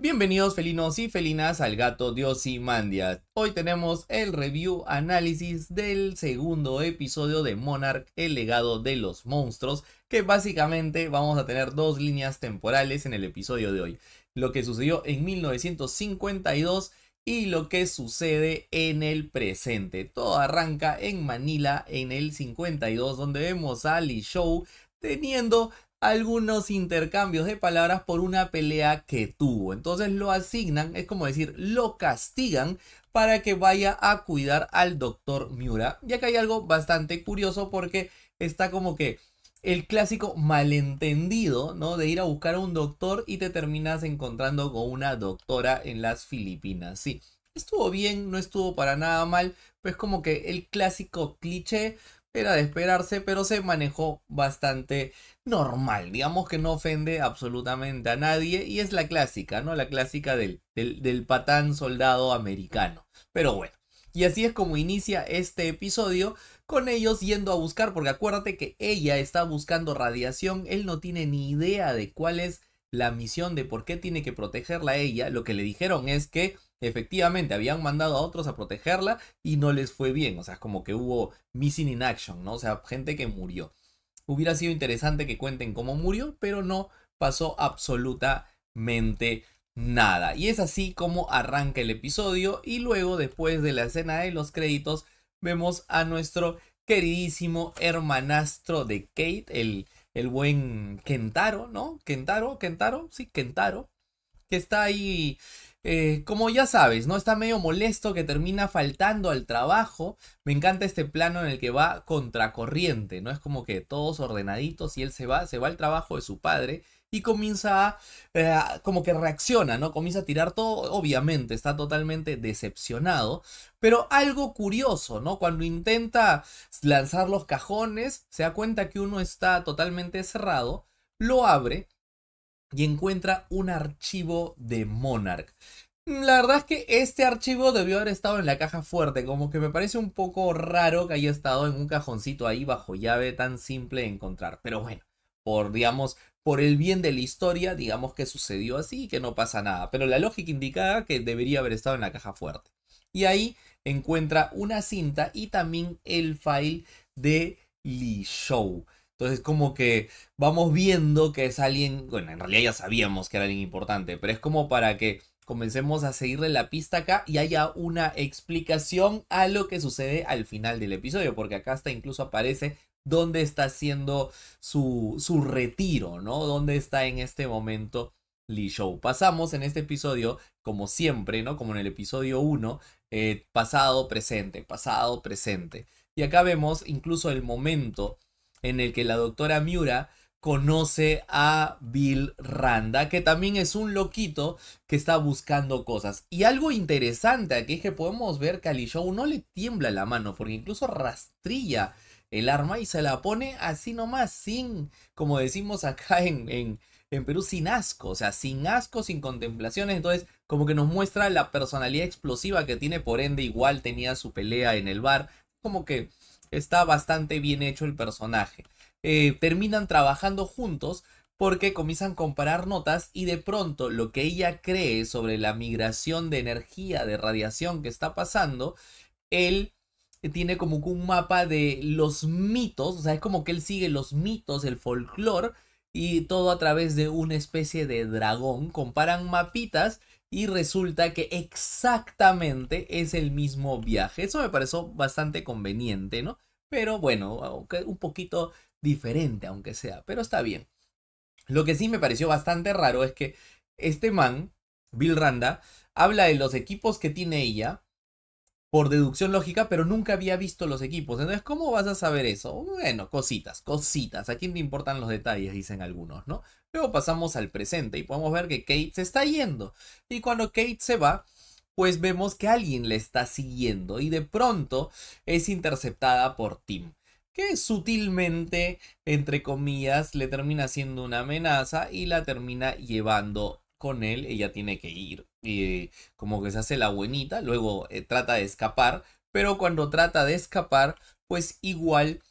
Bienvenidos felinos y felinas al gato Dios y Mandias. Hoy tenemos el review análisis del segundo episodio de Monarch, el legado de los monstruos, que básicamente vamos a tener dos líneas temporales en el episodio de hoy. Lo que sucedió en 1952 y lo que sucede en el presente. Todo arranca en Manila en el 52, donde vemos a Ali Show teniendo algunos intercambios de palabras por una pelea que tuvo. Entonces lo asignan, es como decir, lo castigan para que vaya a cuidar al doctor Miura. Ya que hay algo bastante curioso porque está como que el clásico malentendido, ¿no? De ir a buscar a un doctor y te terminas encontrando con una doctora en las Filipinas. Sí, estuvo bien, no estuvo para nada mal, Pues como que el clásico cliché era de esperarse, pero se manejó bastante normal. Digamos que no ofende absolutamente a nadie. Y es la clásica, ¿no? La clásica del, del, patán soldado americano. Pero bueno. Y así es como inicia este episodio con ellos yendo a buscar, porque acuérdate que ella está buscando radiación, él no tiene ni idea de cuál es la misión de por qué tiene que protegerla ella. Lo que le dijeron es que efectivamente habían mandado a otros a protegerla y no les fue bien. O sea, como que hubo missing in action, ¿no? O sea, gente que murió. Hubiera sido interesante que cuenten cómo murió, pero no pasó absolutamente nada. Y es así como arranca el episodio y luego después de la escena de los créditos vemos a nuestro queridísimo hermanastro de Kate, el, el buen Kentaro, ¿no? Kentaro, Kentaro, sí, Kentaro, que está ahí eh, como ya sabes, ¿no? Está medio molesto que termina faltando al trabajo. Me encanta este plano en el que va contracorriente, ¿no? Es como que todos ordenaditos y él se va, se va al trabajo de su padre y comienza a, eh, como que reacciona, ¿no? Comienza a tirar todo, obviamente, está totalmente decepcionado, pero algo curioso, ¿no? Cuando intenta lanzar los cajones, se da cuenta que uno está totalmente cerrado, lo abre y encuentra un archivo de Monarch. La verdad es que este archivo debió haber estado en la caja fuerte, como que me parece un poco raro que haya estado en un cajoncito ahí bajo llave tan simple de encontrar. Pero bueno, por digamos, por el bien de la historia, digamos que sucedió así y que no pasa nada. Pero la lógica indicaba que debería haber estado en la caja fuerte. Y ahí encuentra una cinta y también el file de Li Shou. Entonces como que vamos viendo que es alguien, bueno, en realidad ya sabíamos que era alguien importante, pero es como para que comencemos a seguirle la pista acá y haya una explicación a lo que sucede al final del episodio, porque acá hasta incluso aparece dónde está haciendo su, su retiro, ¿no? Dónde está en este momento Lee Show. Pasamos en este episodio, como siempre, ¿no? Como en el episodio 1, eh, pasado, presente, pasado, presente. Y acá vemos incluso el momento en el que la doctora Miura conoce a Bill Randa, que también es un loquito que está buscando cosas. Y algo interesante aquí es que podemos ver que a Lishou no le tiembla la mano, porque incluso rastrilla el arma y se la pone así nomás, sin, como decimos acá en, en Perú, sin asco, o sea, sin asco, sin contemplaciones. Entonces, como que nos muestra la personalidad explosiva que tiene, por ende, igual tenía su pelea en el bar. Como que está bastante bien hecho el personaje. Eh, terminan trabajando juntos porque comienzan a comparar notas y de pronto lo que ella cree sobre la migración de energía, de radiación que está pasando, él tiene como un mapa de los mitos, o sea, es como que él sigue los mitos, el folclore y todo a través de una especie de dragón. Comparan mapitas y resulta que exactamente es el mismo viaje. Eso me pareció bastante conveniente, ¿no? Pero bueno, un poquito diferente aunque sea, pero está bien. Lo que sí me pareció bastante raro es que este man, Bill Randa, habla de los equipos que tiene ella, por deducción lógica, pero nunca había visto los equipos. Entonces, ¿cómo vas a saber eso? Bueno, cositas, cositas. ¿A quién le importan los detalles? Dicen algunos, ¿no? Luego pasamos al presente y podemos ver que Kate se está yendo. Y cuando Kate se va, pues vemos que alguien le está siguiendo y de pronto es interceptada por Tim que sutilmente, entre comillas, le termina haciendo una amenaza y la termina llevando con él. Ella tiene que ir y como que se hace la buenita, luego eh, trata de escapar, pero cuando trata de escapar, pues igual,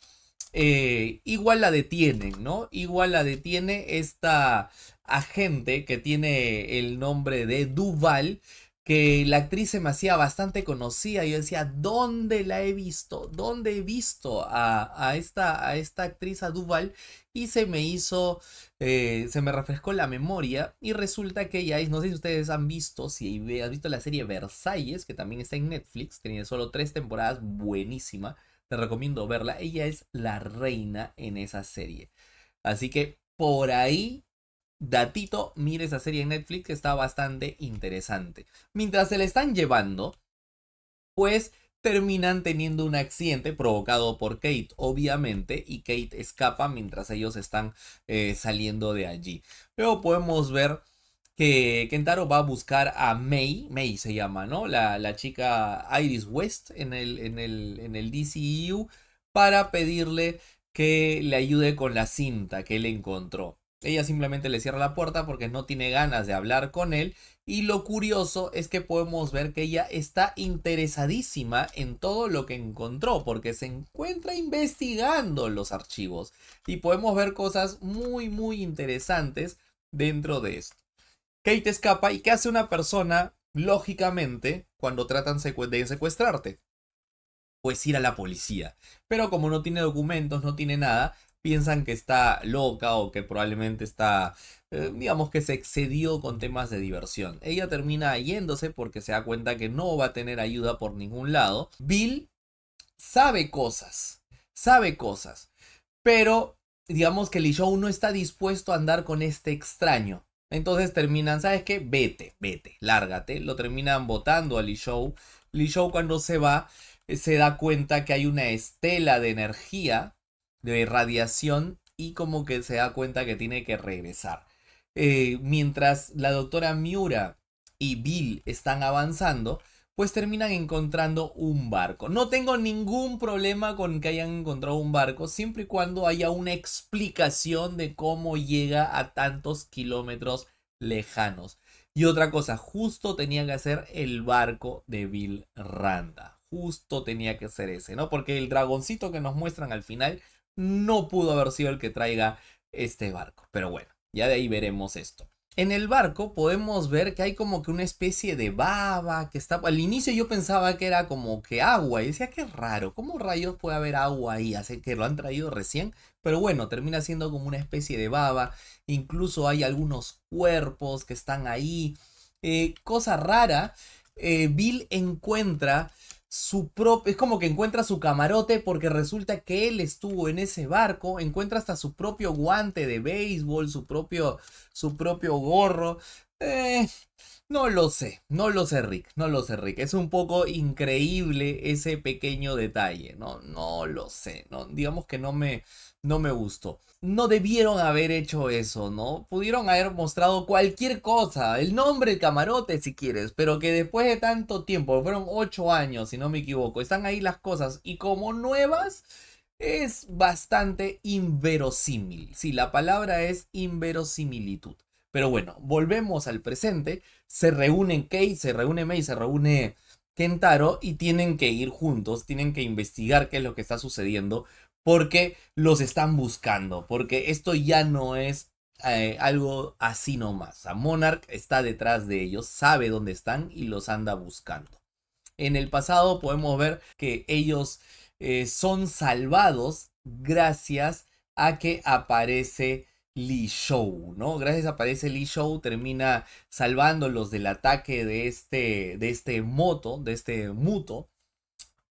eh, igual la detienen, ¿no? Igual la detiene esta agente que tiene el nombre de Duval, que la actriz se me hacía bastante conocida. Yo decía, ¿dónde la he visto? ¿Dónde he visto a, esta, a esta, actriz, a Duval? Y se me hizo, eh, se me refrescó la memoria. Y resulta que ella es, no sé si ustedes han visto, si han visto la serie Versalles, que también está en Netflix, tiene solo tres temporadas, buenísima. Te recomiendo verla. Ella es la reina en esa serie. Así que por ahí datito, mire esa serie en Netflix que está bastante interesante. Mientras se le están llevando, pues terminan teniendo un accidente provocado por Kate, obviamente, y Kate escapa mientras ellos están eh, saliendo de allí. Luego podemos ver que Kentaro va a buscar a May, May se llama, ¿no? La, chica Iris West en el, en el, en el DCEU para pedirle que le ayude con la cinta que él encontró. Ella simplemente le cierra la puerta porque no tiene ganas de hablar con él y lo curioso es que podemos ver que ella está interesadísima en todo lo que encontró porque se encuentra investigando los archivos y podemos ver cosas muy muy interesantes dentro de esto. Kate escapa y ¿qué hace una persona lógicamente cuando tratan de secuestrarte? Pues ir a la policía. Pero como no tiene documentos, no tiene nada, piensan que está loca o que probablemente está, eh, digamos que se excedió con temas de diversión. Ella termina yéndose porque se da cuenta que no va a tener ayuda por ningún lado. Bill sabe cosas, sabe cosas, pero digamos que Lee Show no está dispuesto a andar con este extraño. Entonces terminan, ¿sabes qué? Vete, vete, lárgate. Lo terminan votando a Lee Show. Lee Show cuando se va eh, se da cuenta que hay una estela de energía de radiación y como que se da cuenta que tiene que regresar. Eh, mientras la doctora Miura y Bill están avanzando, pues terminan encontrando un barco. No tengo ningún problema con que hayan encontrado un barco, siempre y cuando haya una explicación de cómo llega a tantos kilómetros lejanos. Y otra cosa, justo tenía que ser el barco de Bill Randa. Justo tenía que ser ese, ¿no? Porque el dragoncito que nos muestran al final no pudo haber sido el que traiga este barco. Pero bueno, ya de ahí veremos esto. En el barco podemos ver que hay como que una especie de baba que está... Al inicio yo pensaba que era como que agua y decía, qué raro, ¿cómo rayos puede haber agua ahí? Así que lo han traído recién, pero bueno, termina siendo como una especie de baba. Incluso hay algunos cuerpos que están ahí. Eh, cosa rara, eh, Bill encuentra su propio, es como que encuentra su camarote porque resulta que él estuvo en ese barco, encuentra hasta su propio guante de béisbol, su propio, su propio gorro, eh, no lo sé, no lo sé Rick, no lo sé Rick. Es un poco increíble ese pequeño detalle, no, no lo sé, no, digamos que no me, no me gustó. No debieron haber hecho eso, ¿no? Pudieron haber mostrado cualquier cosa, el nombre, el camarote si quieres, pero que después de tanto tiempo, fueron ocho años si no me equivoco, están ahí las cosas y como nuevas... Es bastante inverosímil. Sí, la palabra es inverosimilitud. Pero bueno, volvemos al presente. Se reúnen Kei, se reúne Mei, se reúne Kentaro y tienen que ir juntos, tienen que investigar qué es lo que está sucediendo porque los están buscando, porque esto ya no es eh, algo así nomás. A Monarch está detrás de ellos, sabe dónde están y los anda buscando. En el pasado podemos ver que ellos eh, son salvados gracias a que aparece Lee Show, ¿no? Gracias aparece Lee Show, termina salvándolos del ataque de este, de este moto, de este muto.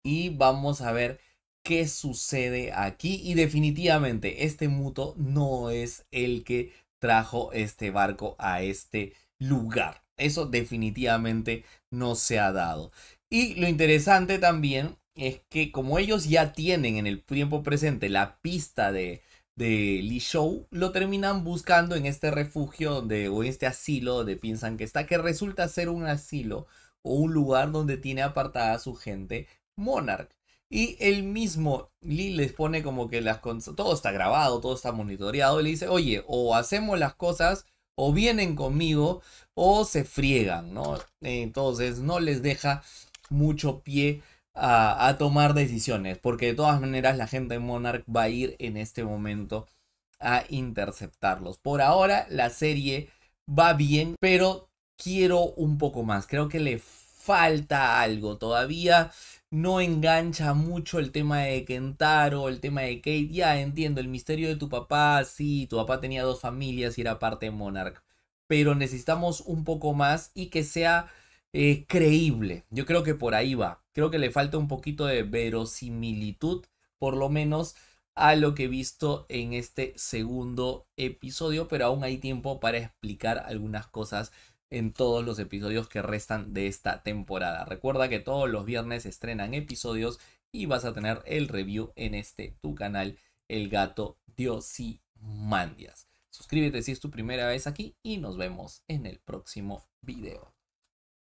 Y vamos a ver qué sucede aquí. Y definitivamente este muto no es el que trajo este barco a este lugar. Eso definitivamente no se ha dado. Y lo interesante también es que como ellos ya tienen en el tiempo presente la pista de, de Li Show lo terminan buscando en este refugio donde, o en este asilo donde piensan que está, que resulta ser un asilo o un lugar donde tiene apartada a su gente Monarch. Y el mismo Lee les pone como que las todo está grabado, todo está monitoreado y le dice, oye, o hacemos las cosas o vienen conmigo o se friegan, ¿no? Entonces no les deja mucho pie a, tomar decisiones, porque de todas maneras la gente de Monarch va a ir en este momento a interceptarlos. Por ahora la serie va bien, pero quiero un poco más, creo que le falta algo todavía. No engancha mucho el tema de Kentaro, el tema de Kate. Ya entiendo, el misterio de tu papá, sí, tu papá tenía dos familias y era parte de Monarch. Pero necesitamos un poco más y que sea eh, creíble. Yo creo que por ahí va. Creo que le falta un poquito de verosimilitud, por lo menos a lo que he visto en este segundo episodio, pero aún hay tiempo para explicar algunas cosas en todos los episodios que restan de esta temporada. Recuerda que todos los viernes estrenan episodios y vas a tener el review en este tu canal, El Gato Mandias. Suscríbete si es tu primera vez aquí y nos vemos en el próximo video.